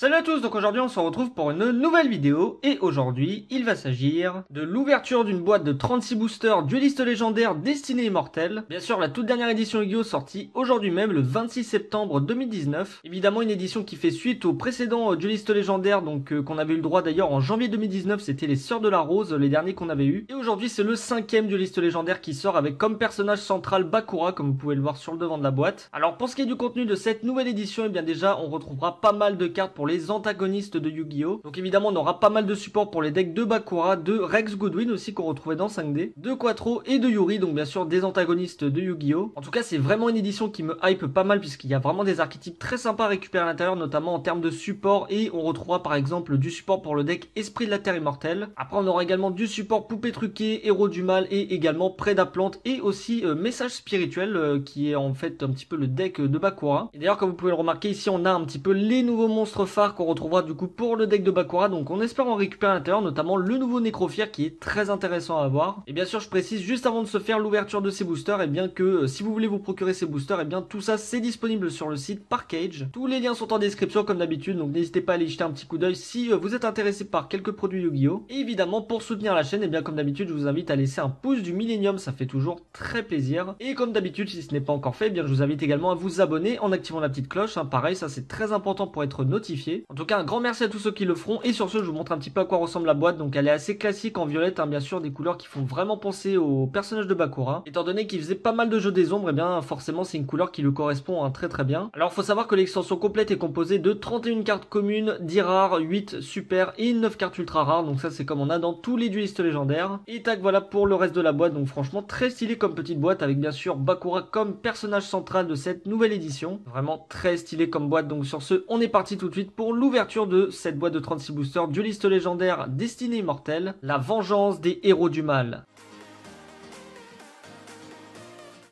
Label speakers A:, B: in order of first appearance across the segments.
A: Salut à tous, donc aujourd'hui on se retrouve pour une nouvelle vidéo et aujourd'hui il va s'agir de l'ouverture d'une boîte de 36 boosters duelistes légendaire destinée immortelle Bien sûr la toute dernière édition Yu-Gi-Oh sortie aujourd'hui même le 26 septembre 2019. Évidemment une édition qui fait suite au précédent euh, dueliste légendaire donc euh, qu'on avait eu le droit d'ailleurs en janvier 2019 c'était les Sœurs de la Rose, les derniers qu'on avait eu. Et aujourd'hui c'est le cinquième dueliste légendaire qui sort avec comme personnage central Bakura comme vous pouvez le voir sur le devant de la boîte. Alors pour ce qui est du contenu de cette nouvelle édition et eh bien déjà on retrouvera pas mal de cartes pour les antagonistes de Yu-Gi-Oh! Donc évidemment, on aura pas mal de support pour les decks de Bakura, de Rex Goodwin aussi qu'on retrouvait dans 5D, de Quattro et de Yuri, donc bien sûr des antagonistes de Yu-Gi-Oh! En tout cas, c'est vraiment une édition qui me hype pas mal puisqu'il y a vraiment des archétypes très sympas à récupérer à l'intérieur, notamment en termes de support et on retrouvera par exemple du support pour le deck Esprit de la Terre Immortelle. Après, on aura également du support Poupée Truquée, Héros du Mal et également Prédaplante et aussi euh, Message Spirituel euh, qui est en fait un petit peu le deck de Bakura. Et d'ailleurs, comme vous pouvez le remarquer, ici on a un petit peu les nouveaux monstres phares qu'on retrouvera du coup pour le deck de Bakura, donc on espère en récupérer à l'intérieur, notamment le nouveau Nécrofier qui est très intéressant à avoir. Et bien sûr, je précise juste avant de se faire l'ouverture de ces boosters, et eh bien que euh, si vous voulez vous procurer ces boosters, et eh bien tout ça c'est disponible sur le site par Cage. Tous les liens sont en description comme d'habitude, donc n'hésitez pas à aller jeter un petit coup d'œil si euh, vous êtes intéressé par quelques produits Yu-Gi-Oh! Et évidemment, pour soutenir la chaîne, et eh bien comme d'habitude, je vous invite à laisser un pouce du Millennium, ça fait toujours très plaisir. Et comme d'habitude, si ce n'est pas encore fait, bien je vous invite également à vous abonner en activant la petite cloche, hein. pareil, ça c'est très important pour être notifié en tout cas, un grand merci à tous ceux qui le feront. Et sur ce, je vous montre un petit peu à quoi ressemble la boîte. Donc elle est assez classique en violette, hein, bien sûr, des couleurs qui font vraiment penser au personnage de Bakura. Étant donné qu'il faisait pas mal de jeux des ombres, et eh bien forcément c'est une couleur qui lui correspond hein, très très bien. Alors faut savoir que l'extension complète est composée de 31 cartes communes, 10 rares, 8 super et 9 cartes ultra rares. Donc ça c'est comme on a dans tous les duelistes légendaires. Et tac voilà pour le reste de la boîte. Donc franchement très stylé comme petite boîte avec bien sûr Bakura comme personnage central de cette nouvelle édition. Vraiment très stylé comme boîte. Donc sur ce on est parti tout de suite pour l'ouverture de cette boîte de 36 boosters du liste légendaire Destinée Immortelle la vengeance des héros du mal.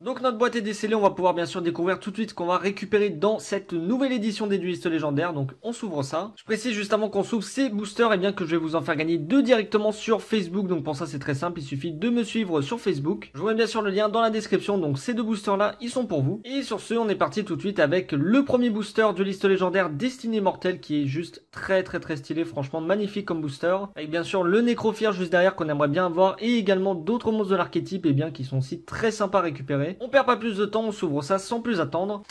A: Donc notre boîte est décellée, on va pouvoir bien sûr découvrir tout de suite ce qu'on va récupérer dans cette nouvelle édition des duelistes légendaires. Donc on s'ouvre ça. Je précise juste avant qu'on s'ouvre ces boosters, et eh bien que je vais vous en faire gagner deux directement sur Facebook. Donc pour ça c'est très simple, il suffit de me suivre sur Facebook. Je vous mets bien sûr le lien dans la description. Donc ces deux boosters là, ils sont pour vous. Et sur ce, on est parti tout de suite avec le premier booster liste légendaire Destinée mortel qui est juste très très très stylé, franchement magnifique comme booster. Avec bien sûr le Nécrophyre juste derrière qu'on aimerait bien avoir et également d'autres monstres de l'archétype et eh bien qui sont aussi très sympas à récupérer. On perd pas plus de temps, on s'ouvre ça sans plus attendre.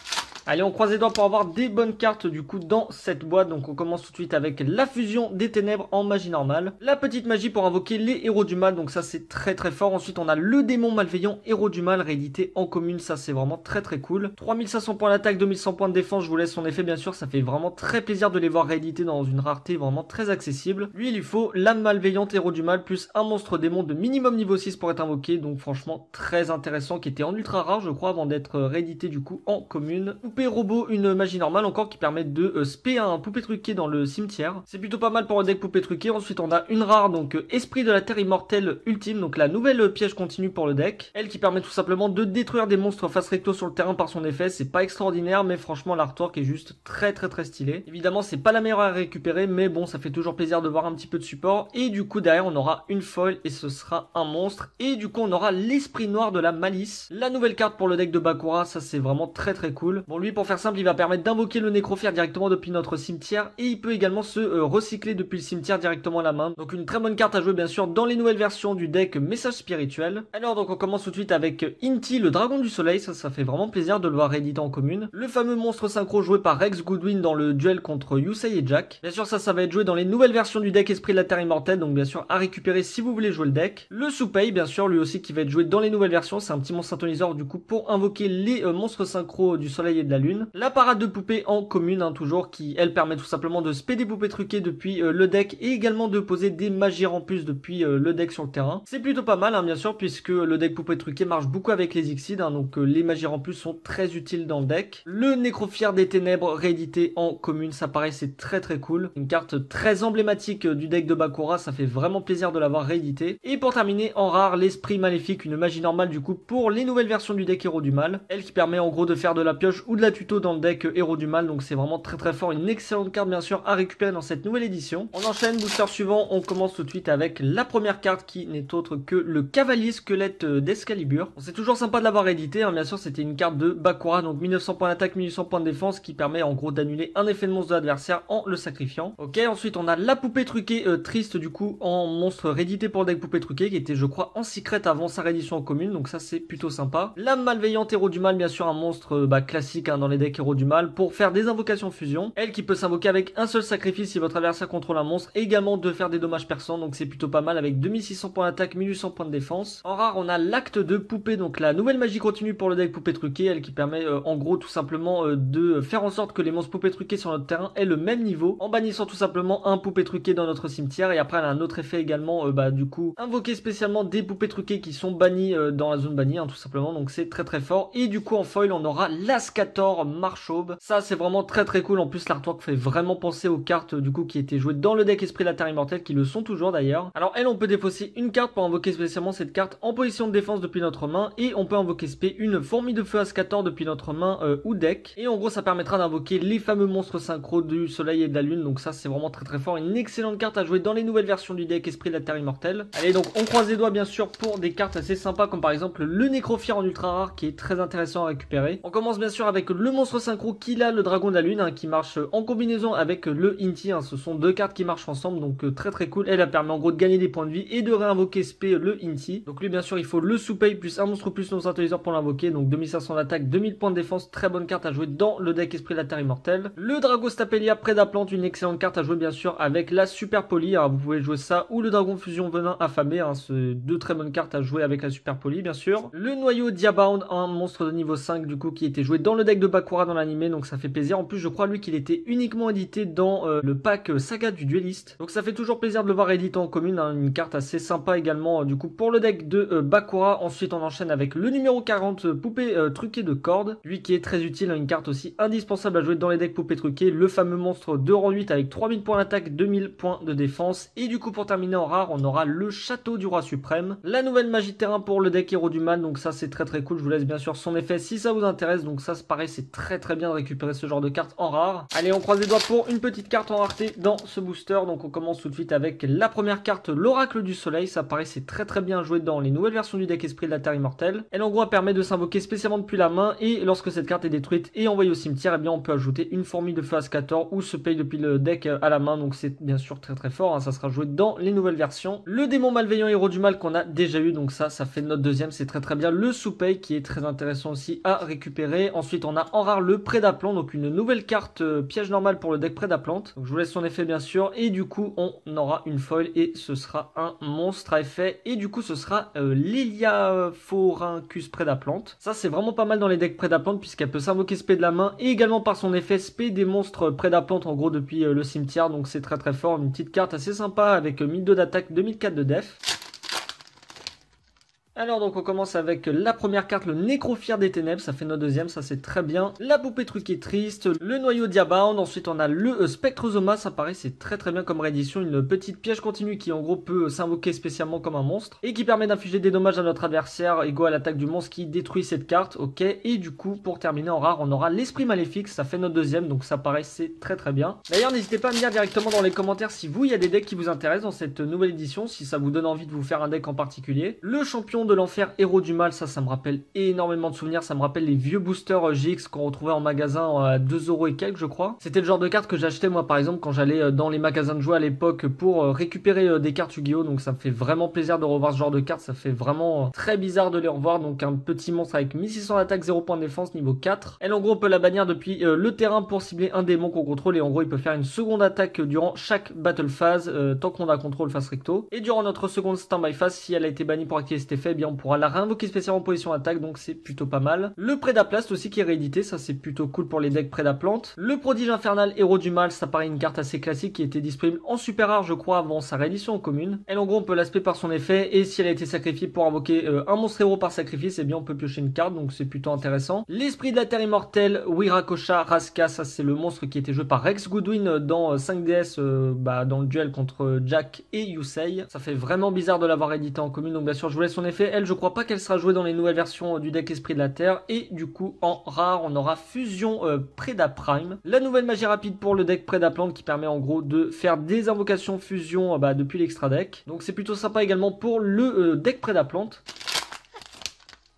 A: Allez, on croise les doigts pour avoir des bonnes cartes du coup dans cette boîte. Donc on commence tout de suite avec la fusion des ténèbres en magie normale. La petite magie pour invoquer les héros du mal, donc ça c'est très très fort. Ensuite on a le démon malveillant, héros du mal, réédité en commune, ça c'est vraiment très très cool. 3500 points d'attaque, 2100 points de défense, je vous laisse son effet bien sûr, ça fait vraiment très plaisir de les voir réédités dans une rareté vraiment très accessible. Lui il lui faut l'âme malveillante, héros du mal, plus un monstre démon de minimum niveau 6 pour être invoqué, donc franchement très intéressant, qui était en ultra rare je crois avant d'être réédité du coup en commune poupée robot, une magie normale encore qui permet de euh, un poupée truqué dans le cimetière. C'est plutôt pas mal pour un deck poupée truqué. Ensuite on a une rare donc euh, Esprit de la Terre Immortelle Ultime, donc la nouvelle euh, piège continue pour le deck. Elle qui permet tout simplement de détruire des monstres face recto sur le terrain par son effet. C'est pas extraordinaire mais franchement l'artwork est juste très très très stylé. Évidemment c'est pas la meilleure à récupérer mais bon ça fait toujours plaisir de voir un petit peu de support. Et du coup derrière on aura une foil et ce sera un monstre. Et du coup on aura l'Esprit Noir de la Malice. La nouvelle carte pour le deck de Bakura, ça c'est vraiment très très cool. Bon lui pour faire simple, il va permettre d'invoquer le nécrophère directement depuis notre cimetière et il peut également se euh, recycler depuis le cimetière directement à la main. Donc une très bonne carte à jouer bien sûr dans les nouvelles versions du deck Message Spirituel. Alors donc on commence tout de suite avec euh, Inti, le dragon du soleil, ça, ça fait vraiment plaisir de le voir réédité en commune. Le fameux monstre synchro joué par Rex Goodwin dans le duel contre Yusei et Jack. Bien sûr ça, ça va être joué dans les nouvelles versions du deck Esprit de la Terre Immortelle, donc bien sûr à récupérer si vous voulez jouer le deck. Le Soupei bien sûr lui aussi qui va être joué dans les nouvelles versions, c'est un petit monstre Synthoniseur du coup pour invoquer les euh, monstres synchro du soleil et de la lune. La parade de poupées en commune, hein, toujours, qui elle permet tout simplement de spé des poupées truquées depuis euh, le deck et également de poser des magies plus depuis euh, le deck sur le terrain. C'est plutôt pas mal, hein, bien sûr, puisque le deck poupées truquées marche beaucoup avec les Ixides, hein, donc euh, les magies en plus sont très utiles dans le deck. Le Nécrofier des Ténèbres réédité en commune, ça paraît c'est très très cool. Une carte très emblématique du deck de Bakura, ça fait vraiment plaisir de l'avoir réédité. Et pour terminer, en rare, l'Esprit Maléfique, une magie normale du coup pour les nouvelles versions du deck Héros du Mal. Elle qui permet en gros de faire de la pioche ou de la tuto dans le deck héros du mal, donc c'est vraiment très très fort, une excellente carte bien sûr à récupérer dans cette nouvelle édition. On enchaîne, booster suivant, on commence tout de suite avec la première carte qui n'est autre que le cavalier squelette d'Escalibur. c'est toujours sympa de l'avoir édité, hein. bien sûr c'était une carte de Bakura, donc 1900 points d'attaque, 1800 points de défense, qui permet en gros d'annuler un effet de monstre de l'adversaire en le sacrifiant. Ok, ensuite on a la poupée truquée euh, triste du coup en monstre réédité pour le deck poupée truquée, qui était je crois en secret avant sa réédition en commune, donc ça c'est plutôt sympa. la malveillante héros du mal, bien sûr un monstre euh, bah, classique dans les decks héros du mal, pour faire des invocations fusion. Elle qui peut s'invoquer avec un seul sacrifice si votre adversaire contrôle un monstre, et également de faire des dommages persans, donc c'est plutôt pas mal avec 2600 points d'attaque, 1800 points de défense. En rare, on a l'acte de poupée, donc la nouvelle magie continue pour le deck poupée truquée, elle qui permet euh, en gros tout simplement euh, de faire en sorte que les monstres poupées truquées sur notre terrain aient le même niveau, en bannissant tout simplement un poupée truquée dans notre cimetière, et après elle a un autre effet également, euh, bah du coup, invoquer spécialement des poupées truquées qui sont bannies dans la zone bannie, hein, tout simplement, donc c'est très très fort. Et du coup en foil, on aura l'ascat Marchaube. Ça, c'est vraiment très très cool. En plus, l'artwork fait vraiment penser aux cartes euh, du coup qui étaient jouées dans le deck Esprit de la Terre Immortelle, qui le sont toujours d'ailleurs. Alors, elle, on peut défausser une carte pour invoquer spécialement cette carte en position de défense depuis notre main. Et on peut invoquer SP une fourmi de feu Ascator depuis notre main euh, ou deck. Et en gros, ça permettra d'invoquer les fameux monstres synchro du soleil et de la lune. Donc, ça, c'est vraiment très très fort. Une excellente carte à jouer dans les nouvelles versions du deck Esprit de la Terre Immortelle. Allez, donc, on croise les doigts bien sûr pour des cartes assez sympas comme par exemple le Nécrophire en ultra rare qui est très intéressant à récupérer. On commence bien sûr avec le monstre synchro qu'il a, le dragon de la lune, hein, qui marche euh, en combinaison avec euh, le Inti. Hein. Ce sont deux cartes qui marchent ensemble, donc euh, très très cool. Elle a permis en gros de gagner des points de vie et de réinvoquer SP, le Inti. Donc lui, bien sûr, il faut le sous plus un monstre plus non synthétiseur pour l'invoquer. Donc 2500 d'attaque, 2000 points de défense, très bonne carte à jouer dans le deck Esprit de la Terre Immortelle. Le dragon Stapelia d'aplante, une excellente carte à jouer bien sûr avec la Super Poly. Vous pouvez jouer ça ou le Dragon Fusion Venin Affamé. Hein. C'est deux très bonnes cartes à jouer avec la Super Poly bien sûr. Le Noyau Diabound, un monstre de niveau 5 du coup qui était joué dans le deck de Bakura dans l'animé, donc ça fait plaisir. En plus, je crois lui qu'il était uniquement édité dans euh, le pack euh, Saga du dueliste. Donc ça fait toujours plaisir de le voir édité en commune, hein, une carte assez sympa également euh, du coup pour le deck de Bakura. Ensuite, on enchaîne avec le numéro 40, poupée truquée de corde lui qui est très utile, hein, une carte aussi indispensable à jouer dans les decks poupée truquée, le fameux monstre de rang 8 avec 3000 points d'attaque, 2000 points de défense. Et du coup, pour terminer en rare, on aura le château du roi suprême, la nouvelle magie terrain pour le deck héros du mal, donc ça c'est très très cool. Je vous laisse bien sûr son effet si ça vous intéresse, donc ça se paraît c'est très très bien de récupérer ce genre de carte en rare. Allez, on croise les doigts pour une petite carte en rareté dans ce booster. Donc on commence tout de suite avec la première carte, l'Oracle du Soleil. Ça paraît, c'est très très bien joué dans les nouvelles versions du deck Esprit de la Terre Immortelle. Elle en gros permet de s'invoquer spécialement depuis la main et lorsque cette carte est détruite et envoyée au cimetière, eh bien on peut ajouter une fourmi de feu 14 ou se paye depuis le deck à la main. Donc c'est bien sûr très très fort, hein. ça sera joué dans les nouvelles versions. Le démon malveillant héros du mal qu'on a déjà eu, donc ça, ça fait notre deuxième, c'est très très bien. Le sous qui est très intéressant aussi à récupérer. Ensuite on a on a rare le Prédaplante, donc une nouvelle carte euh, piège normal pour le deck Prédaplante. Donc je vous laisse son effet bien sûr. Et du coup, on aura une foil et ce sera un monstre à effet. Et du coup, ce sera forincus euh, Liliaphorhynchus Prédaplante. Ça, c'est vraiment pas mal dans les decks Prédaplante puisqu'elle peut s'invoquer SP de la main et également par son effet SP des monstres Prédaplante en gros depuis euh, le cimetière. Donc c'est très très fort. Une petite carte assez sympa avec 1002 d'attaque, 2004 de def. Alors donc on commence avec la première carte, le Nécrofier des Ténèbres, ça fait notre deuxième, ça c'est très bien. La poupée truquée triste, le noyau Diabound, ensuite on a le euh, Spectrosoma. ça paraît c'est très très bien comme réédition, une petite piège continue qui en gros peut s'invoquer spécialement comme un monstre et qui permet d'infliger des dommages à notre adversaire égaux à l'attaque du monstre qui détruit cette carte, ok. Et du coup pour terminer en rare on aura l'Esprit Maléfique, ça fait notre deuxième donc ça paraît c'est très très bien. D'ailleurs n'hésitez pas à me dire directement dans les commentaires si vous il y a des decks qui vous intéressent dans cette nouvelle édition, si ça vous donne envie de vous faire un deck en particulier. Le champion de l'enfer, héros du mal, ça, ça me rappelle énormément de souvenirs. Ça me rappelle les vieux boosters euh, GX qu'on retrouvait en magasin euh, à 2 euros et quelques, je crois. C'était le genre de carte que j'achetais moi, par exemple, quand j'allais euh, dans les magasins de jouets à l'époque pour récupérer des cartes yu Donc ça me fait vraiment plaisir de revoir ce genre de carte, Ça fait vraiment très bizarre de les revoir. Donc un petit monstre avec 1600 d'attaque, 0 points de défense, niveau 4. Elle, en gros, peut la bannir depuis le terrain pour cibler un démon qu'on contrôle. Et en gros, il peut faire une seconde attaque durant chaque battle phase, tant qu'on a contrôle face recto. Et durant notre seconde standby phase, si elle a été bannie pour activer cet effet, eh on pourra la réinvoquer spécialement en position attaque, donc c'est plutôt pas mal. Le Prédaplast aussi qui est réédité, ça c'est plutôt cool pour les decks Prédaplante. Le Prodige Infernal, Héros du Mal, ça paraît une carte assez classique qui était disponible en super rare, je crois, avant sa réédition en commune. Elle, en gros, on peut l'aspect par son effet, et si elle a été sacrifiée pour invoquer euh, un monstre héros par sacrifice, eh bien on peut piocher une carte, donc c'est plutôt intéressant. L'Esprit de la Terre Immortelle, Wirakosha, Raska, ça c'est le monstre qui était joué par Rex Goodwin dans 5DS, euh, euh, bah, dans le duel contre Jack et Yusei. Ça fait vraiment bizarre de l'avoir réédité en commune, donc bien sûr, je voulais son effet elle, je crois pas qu'elle sera jouée dans les nouvelles versions euh, du deck Esprit de la Terre. Et du coup, en rare, on aura Fusion euh, Prime. La nouvelle magie rapide pour le deck Preda Plante qui permet en gros de faire des invocations fusion euh, bah, depuis l'extra deck. Donc c'est plutôt sympa également pour le euh, deck Preda Plante.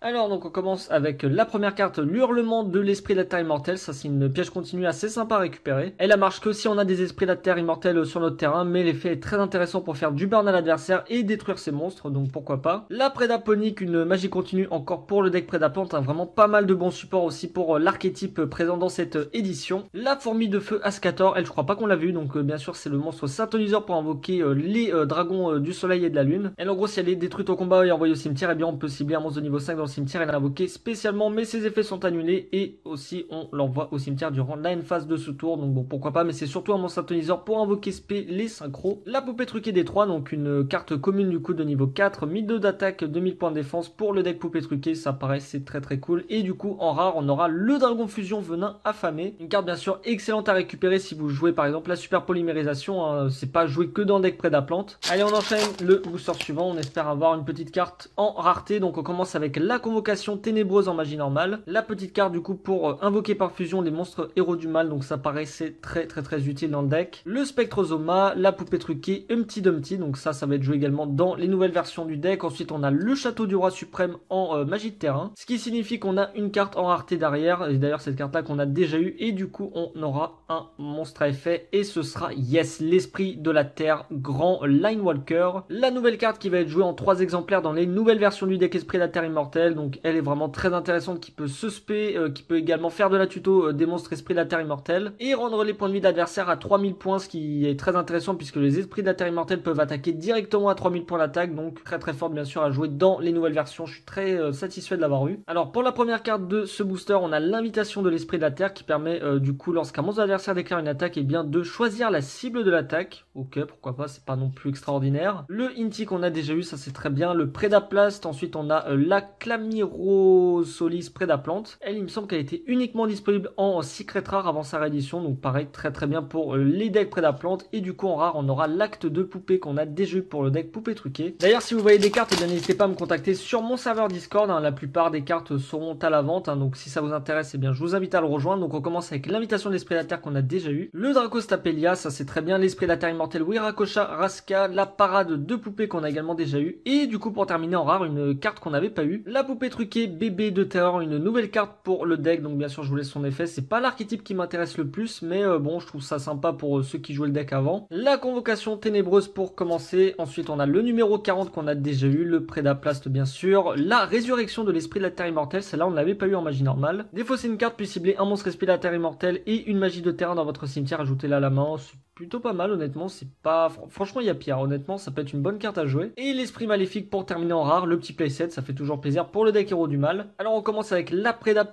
A: Alors donc on commence avec la première carte, l'hurlement de l'esprit de la terre immortelle, ça c'est une piège continue assez sympa à récupérer. Elle a marche que si on a des esprits de la terre immortelle sur notre terrain, mais l'effet est très intéressant pour faire du burn à l'adversaire et détruire ses monstres, donc pourquoi pas. La prédaponique, une magie continue encore pour le deck prédapante, t'as hein, vraiment pas mal de bons supports aussi pour euh, l'archétype euh, présent dans cette euh, édition. La fourmi de feu Ascator, elle je crois pas qu'on l'a vu, donc bien sûr c'est le monstre synthoniseur pour invoquer les dragons du soleil et de la lune. Elle en gros si elle est détruite au combat et envoyée au cimetière, et eh bien on peut cibler un monstre de niveau 5 dans cimetière. Elle l'invoquer spécialement, mais ses effets sont annulés. Et aussi, on l'envoie au cimetière durant la N phase de ce tour. Donc bon, pourquoi pas. Mais c'est surtout un monstre synthoniseur pour invoquer SP, les synchros. La poupée truquée des 3, donc une carte commune du coup de niveau 4. 1002 d'attaque, 2000 points de défense pour le deck poupée truquée. Ça paraît, c'est très très cool. Et du coup, en rare, on aura le dragon fusion venin affamé. Une carte bien sûr excellente à récupérer si vous jouez par exemple la super polymérisation. Hein, c'est pas joué que dans le deck près plante, Allez, on enchaîne le booster suivant. On espère avoir une petite carte en rareté. Donc on commence avec la convocation ténébreuse en magie normale, la petite carte du coup pour euh, invoquer par fusion les monstres héros du mal, donc ça paraissait très très très utile dans le deck, le spectrozoma, la poupée truquée, Humpty Dumpty, donc ça ça va être joué également dans les nouvelles versions du deck, ensuite on a le château du roi suprême en euh, magie de terrain, ce qui signifie qu'on a une carte en rareté derrière, et d'ailleurs cette carte là qu'on a déjà eu, et du coup on aura un monstre à effet, et ce sera Yes, l'esprit de la terre, grand Linewalker, la nouvelle carte qui va être jouée en 3 exemplaires dans les nouvelles versions du deck Esprit de la Terre Immortelle, donc elle est vraiment très intéressante, qui peut se euh, qui peut également faire de la tuto euh, des monstres esprits de la Terre immortelle, et rendre les points de vie d'adversaire à 3000 points, ce qui est très intéressant puisque les esprits de la Terre immortelle peuvent attaquer directement à 3000 points d'attaque, donc très très forte bien sûr à jouer dans les nouvelles versions, je suis très euh, satisfait de l'avoir eu. Alors pour la première carte de ce booster, on a l'invitation de l'esprit de la Terre qui permet du coup lorsqu'un monstre adversaire déclare une attaque, et eh bien de choisir la cible de l'attaque, ok pourquoi pas, c'est pas non plus extraordinaire. Le Inti qu'on a déjà eu, ça c'est très bien, le Predaplast, ensuite on a la Amiro Solis Predaplante. Elle, il me semble qu'elle était uniquement disponible en Secret Rare avant sa réédition, donc pareil, très très bien pour euh, les decks Prédaplante Et du coup, en rare, on aura l'acte de poupée qu'on a déjà eu pour le deck poupée truquée. D'ailleurs, si vous voyez des cartes, eh n'hésitez pas à me contacter sur mon serveur Discord. Hein. La plupart des cartes seront à la vente, hein. donc si ça vous intéresse, eh bien je vous invite à le rejoindre. Donc on commence avec l'invitation de l'Esprit de la Terre qu'on a déjà eu. Le Draco Stapelia, ça c'est très bien. L'Esprit de la Terre immortel, Wiracocha, Raska, la parade de poupée qu'on a également déjà eu. Et du coup, pour terminer en rare, une carte qu'on n'avait pas eu, la poupée bébé de terreur, une nouvelle carte pour le deck. Donc bien sûr, je vous laisse son effet. C'est pas l'archétype qui m'intéresse le plus, mais euh, bon, je trouve ça sympa pour euh, ceux qui jouaient le deck avant. La convocation ténébreuse pour commencer. Ensuite, on a le numéro 40 qu'on a déjà eu, le Prédaplast bien sûr. La résurrection de l'esprit de la terre immortelle, celle-là on ne l'avait pas eu en magie normale. Défausser une carte, puis cibler un monstre esprit de la terre immortelle et une magie de terrain dans votre cimetière, ajoutez-la à la main plutôt pas mal, honnêtement. C'est pas. Franchement, il y a pire. Honnêtement, ça peut être une bonne carte à jouer. Et l'esprit maléfique pour terminer en rare. Le petit playset, ça fait toujours plaisir pour le deck héros du mal. Alors, on commence avec la Préda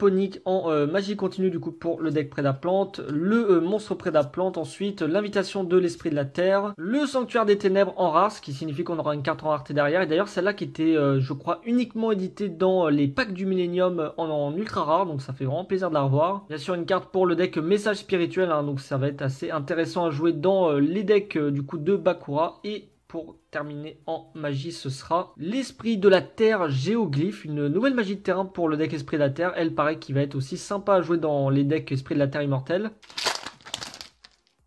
A: en euh, magie continue, du coup, pour le deck Préda Plante. Le euh, monstre Préda Plante, ensuite, l'invitation de l'esprit de la terre. Le sanctuaire des ténèbres en rare, ce qui signifie qu'on aura une carte en rareté derrière. Et d'ailleurs, celle-là qui était, euh, je crois, uniquement édité dans les packs du millénium en, ultra rare. Donc, ça fait vraiment plaisir de la revoir. Bien sûr, une carte pour le deck Message Spirituel. Hein, donc, ça va être assez intéressant à jouer dans euh, les decks euh, du coup de Bakura et pour terminer en magie, ce sera l'Esprit de la Terre Géoglyphe, une nouvelle magie de terrain pour le deck Esprit de la Terre. Elle paraît qu'il va être aussi sympa à jouer dans les decks Esprit de la Terre Immortelle.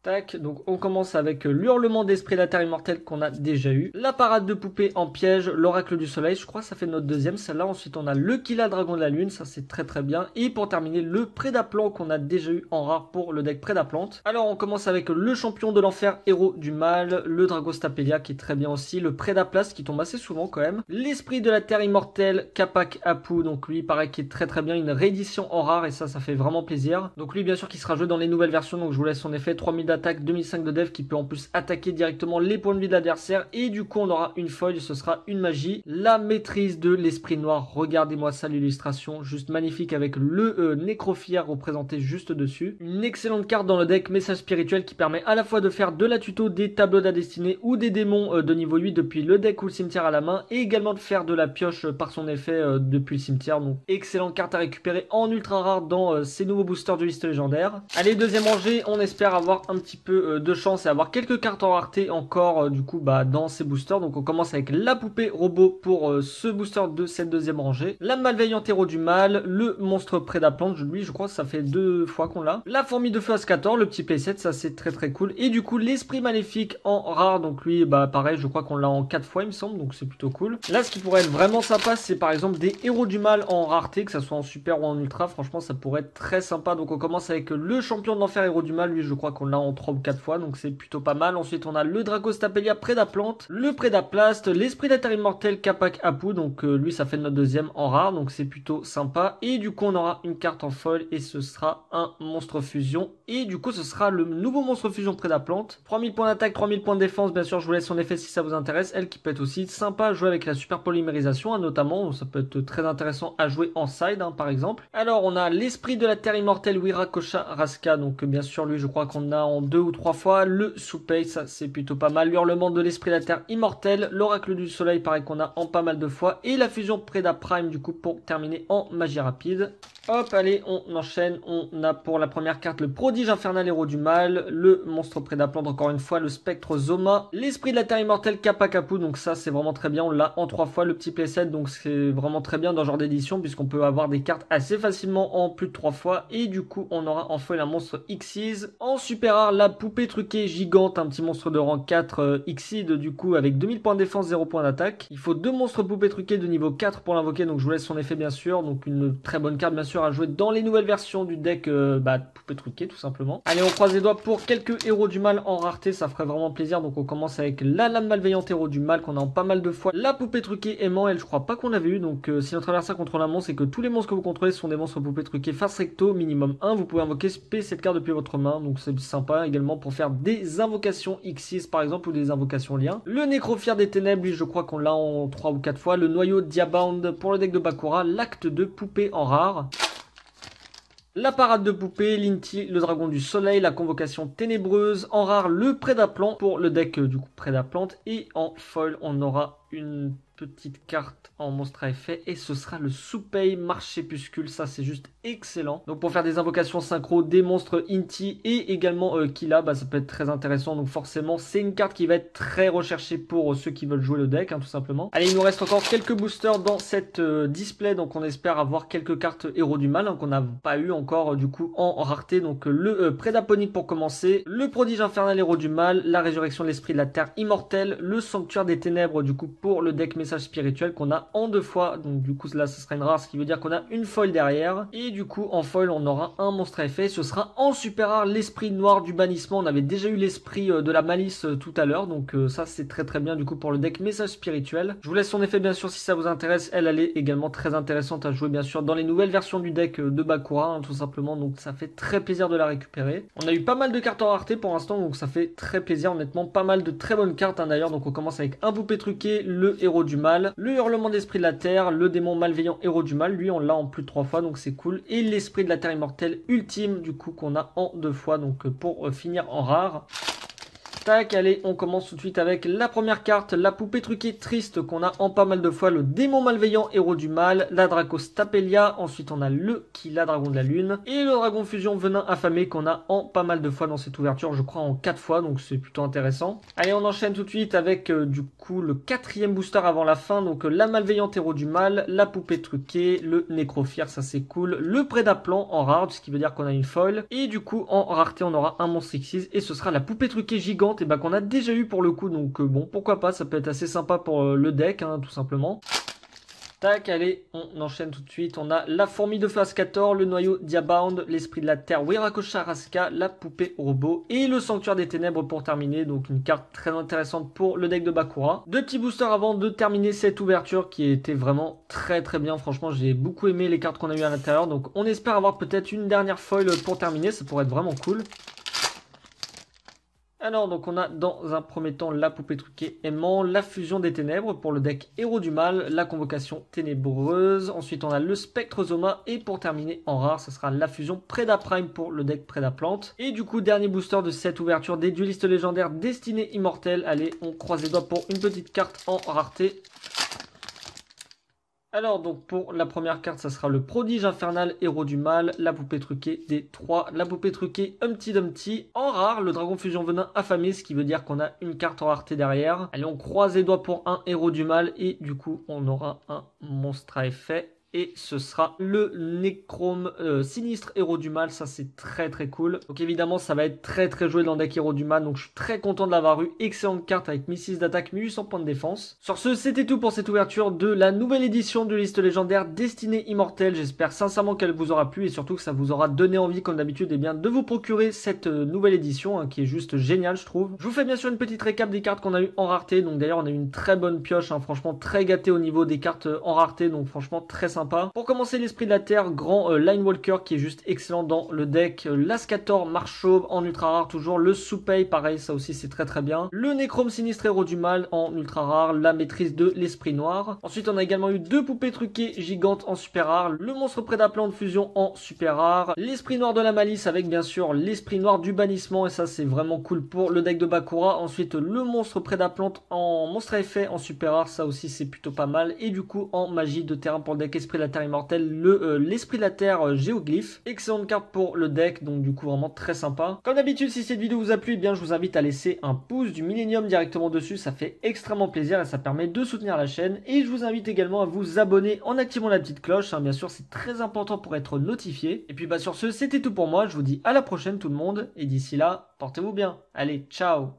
A: Tac, donc on commence avec euh, l'hurlement d'esprit de la terre immortelle qu'on a déjà eu. La parade de poupée en piège, l'oracle du soleil, je crois que ça fait notre deuxième, celle-là. Ensuite on a le Kila Dragon de la Lune, ça c'est très très bien. Et pour terminer, le Prédaplan qu'on a déjà eu en rare pour le deck Prédaplante. Alors on commence avec le champion de l'enfer, héros du mal, le Dragostapelia qui est très bien aussi, le prédaplace qui tombe assez souvent quand même. L'esprit de la terre immortelle, Kapak Apu, donc lui paraît qui est très très bien, une réédition en rare et ça ça fait vraiment plaisir. Donc lui bien sûr qui sera joué dans les nouvelles versions, donc je vous laisse en effet 3000 d'attaque, 2005 de dev qui peut en plus attaquer directement les points de vie de l'adversaire et du coup on aura une foil, ce sera une magie. La maîtrise de l'esprit noir, regardez-moi ça l'illustration, juste magnifique avec le euh, représenté juste dessus. Une excellente carte dans le deck, message spirituel qui permet à la fois de faire de la tuto, des tableaux de la destinée ou des démons euh, de niveau 8 depuis le deck ou le cimetière à la main et également de faire de la pioche euh, par son effet euh, depuis le cimetière. Donc excellente carte à récupérer en ultra rare dans ces nouveaux boosters de liste légendaire. Allez deuxième rangée, on espère avoir un petit peu euh, de chance et avoir quelques cartes en rareté encore euh, du coup bah, dans ces boosters. Donc on commence avec la poupée robot pour euh, ce booster de cette deuxième rangée. La malveillante héros du mal, le monstre prédaplante, lui je crois que ça fait deux fois qu'on l'a. La fourmi de feu 14 le petit P7, ça c'est très très cool. Et du coup l'esprit maléfique en rare, donc lui bah pareil je crois qu'on l'a en quatre fois il me semble, donc c'est plutôt cool. Là ce qui pourrait être vraiment sympa c'est par exemple des héros du mal en rareté, que ça soit en super ou en ultra, franchement ça pourrait être très sympa. Donc on commence avec le champion d'enfer héros du mal, lui je crois qu'on l'a en 3 ou 4 fois, donc c'est plutôt pas mal. Ensuite, on a le Dragostapelia Prédaplante, le Prédaplast, l'Esprit de Terre Immortelle Kapak Apu, donc euh, lui ça fait notre deuxième en rare, donc c'est plutôt sympa. Et du coup, on aura une carte en folle et ce sera un Monstre Fusion. Et du coup, ce sera le nouveau Monstre Fusion Prédaplante. 3000 points d'attaque, 3000 points de défense, bien sûr, je vous laisse son effet si ça vous intéresse. Elle qui peut être aussi sympa à jouer avec la super polymérisation, hein, notamment, ça peut être très intéressant à jouer en side, hein, par exemple. Alors, on a l'Esprit de la Terre Immortelle Wirakosha Raska, donc euh, bien sûr, lui je crois qu'on a en deux ou trois fois. Le soupey, ça c'est plutôt pas mal. L'hurlement de l'esprit de la terre immortel. L'oracle du soleil, pareil qu'on a en pas mal de fois. Et la fusion Préda Prime, du coup, pour terminer en magie rapide. Hop, allez, on enchaîne. On a pour la première carte le prodige infernal héros du mal. Le monstre Préda Plante, encore une fois. Le spectre Zoma. L'esprit de la terre immortelle Kapu, Donc ça c'est vraiment très bien. On l'a en trois fois. Le petit playset, donc c'est vraiment très bien dans ce genre d'édition puisqu'on peut avoir des cartes assez facilement en plus de trois fois. Et du coup, on aura en enfin la monstre X6 en super rare la poupée truquée gigante, un petit monstre de rang 4 x Xid du coup avec 2000 points de défense, 0 points d'attaque. Il faut deux monstres poupées truquées de niveau 4 pour l'invoquer, donc je vous laisse son effet bien sûr. Donc une très bonne carte bien sûr à jouer dans les nouvelles versions du deck euh, bah, poupée truquée tout simplement. Allez on croise les doigts pour quelques héros du mal en rareté, ça ferait vraiment plaisir. Donc on commence avec la lame malveillante héros du mal qu'on a en pas mal de fois. La poupée truquée aimant, elle je crois pas qu'on avait eu. Donc euh, si notre adversaire contrôle un monstre c'est que tous les monstres que vous contrôlez sont des monstres poupées truquées face recto, minimum 1. Vous pouvez invoquer SP cette carte depuis votre main, donc c'est sympa également pour faire des invocations X6 par exemple ou des invocations lien Le Nécrophire des Ténèbres, je crois qu'on l'a en 3 ou 4 fois. Le Noyau Diabound pour le deck de Bakura. L'acte de poupée en rare. La parade de poupée, l'Inti, le dragon du soleil, la convocation ténébreuse, en rare le prédaplant pour le deck euh, du coup prédaplante et en foil on aura une petite carte en monstre à effet et ce sera le marché Marchépuscule. Ça, c'est juste excellent. Donc, pour faire des invocations synchro des monstres Inti et également euh, Kila, bah, ça peut être très intéressant. Donc, forcément, c'est une carte qui va être très recherchée pour euh, ceux qui veulent jouer le deck, hein, tout simplement. Allez, il nous reste encore quelques boosters dans cette euh, display. Donc, on espère avoir quelques cartes héros du mal hein, qu'on n'a pas eu encore euh, du coup en rareté. Donc, le Prédaponique pour commencer, le Prodige Infernal Héros du Mal, la Résurrection de l'Esprit de la Terre Immortelle, le Sanctuaire des Ténèbres du coup pour le deck message spirituel qu'on a en deux fois. Donc du coup là ce sera une rare, ce qui veut dire qu'on a une foil derrière. Et du coup en foil on aura un monstre à effet. Ce sera en super rare l'esprit noir du bannissement. On avait déjà eu l'esprit euh, de la malice euh, tout à l'heure. Donc euh, ça c'est très très bien du coup pour le deck message spirituel. Je vous laisse son effet bien sûr si ça vous intéresse. Elle, elle est également très intéressante à jouer bien sûr dans les nouvelles versions du deck de Bakura hein, tout simplement. Donc ça fait très plaisir de la récupérer. On a eu pas mal de cartes en rareté pour l'instant donc ça fait très plaisir honnêtement. Pas mal de très bonnes cartes hein, d'ailleurs. Donc on commence avec un poupée truqué, le héros du mal. Le hurlement d'esprit de la terre, le démon malveillant héros du mal, lui on l'a en plus de 3 fois donc c'est cool. Et l'esprit de la terre immortelle ultime du coup qu'on a en deux fois donc euh, pour euh, finir en rare allez, on commence tout de suite avec la première carte, la poupée truquée triste qu'on a en pas mal de fois, le démon malveillant, héros du mal, la draco stapelia, ensuite on a le la dragon de la lune, et le dragon fusion venin affamé qu'on a en pas mal de fois dans cette ouverture, je crois en 4 fois, donc c'est plutôt intéressant. Allez, on enchaîne tout de suite avec euh, du coup le quatrième booster avant la fin, donc euh, la malveillante héros du mal, la poupée truquée, le nécrofier, ça c'est cool, le prédaplan en rare, ce qui veut dire qu'on a une folle et du coup en rareté on aura un monstre x et ce sera la poupée truquée gigante bah, qu'on a déjà eu pour le coup. Donc euh, bon, pourquoi pas, ça peut être assez sympa pour euh, le deck, hein, tout simplement. Tac, allez, on enchaîne tout de suite. On a la fourmi de 14 le noyau Diabound, l'esprit de la terre wirakocharaska la poupée robot et le sanctuaire des ténèbres pour terminer. Donc une carte très intéressante pour le deck de Bakura. Deux petits boosters avant de terminer cette ouverture qui était vraiment très très bien. Franchement, j'ai beaucoup aimé les cartes qu'on a eues à l'intérieur. Donc on espère avoir peut-être une dernière foil pour terminer. Ça pourrait être vraiment cool. Alors, donc on a dans un premier temps la poupée truquée aimant, la fusion des ténèbres pour le deck héros du mal, la convocation ténébreuse, ensuite on a le spectre Zoma et pour terminer en rare, ce sera la fusion Preda Prime pour le deck Preda Plante. Et du coup, dernier booster de cette ouverture des duelistes légendaires destinés immortels. Allez, on croise les doigts pour une petite carte en rareté. Alors donc pour la première carte, ça sera le prodige infernal, héros du mal, la poupée truquée des Trois, la poupée truquée Humpty Dumpty, en rare, le dragon fusion venin affamé, ce qui veut dire qu'on a une carte en rareté derrière. Allez, on croise les doigts pour un héros du mal et du coup on aura un monstre à effet et ce sera le Necrom euh, Sinistre Héros du Mal, ça c'est très très cool. Donc évidemment ça va être très très joué dans le deck Héros du Mal, donc je suis très content de l'avoir eu. Excellente carte avec 1006 d'attaque, 1800 points de défense. Sur ce, c'était tout pour cette ouverture de la nouvelle édition de liste légendaire Destinée Immortelle. J'espère sincèrement qu'elle vous aura plu et surtout que ça vous aura donné envie comme d'habitude et eh bien de vous procurer cette euh, nouvelle édition hein, qui est juste géniale je trouve. Je vous fais bien sûr une petite récap des cartes qu'on a eu en rareté, donc d'ailleurs on a eu une très bonne pioche, hein. franchement très gâtée au niveau des cartes euh, en rareté, donc franchement très sympa pour commencer, l'esprit de la terre, grand euh, Line Walker qui est juste excellent dans le deck. Euh, Lascator, Marchauve en ultra rare, toujours. Le Soupei, pareil, ça aussi c'est très très bien. Le nécrome Sinistre, héros du mal en ultra rare. La maîtrise de l'esprit noir. Ensuite, on a également eu deux poupées truquées gigantes en super rare. Le monstre prédaplante de fusion en super rare. L'esprit noir de la malice avec bien sûr l'esprit noir du bannissement. Et ça, c'est vraiment cool pour le deck de Bakura. Ensuite, le monstre prédaplante en monstre à effet en super rare. Ça aussi, c'est plutôt pas mal. Et du coup, en magie de terrain pour le deck esprit de la terre immortelle, le euh, l'esprit de la terre euh, géoglyphe. Excellente carte pour le deck, donc du coup vraiment très sympa. Comme d'habitude, si cette vidéo vous a plu, eh bien je vous invite à laisser un pouce du Millennium directement dessus, ça fait extrêmement plaisir et ça permet de soutenir la chaîne. Et je vous invite également à vous abonner en activant la petite cloche, hein. bien sûr c'est très important pour être notifié. Et puis bah sur ce, c'était tout pour moi, je vous dis à la prochaine tout le monde, et d'ici là, portez-vous bien. Allez, ciao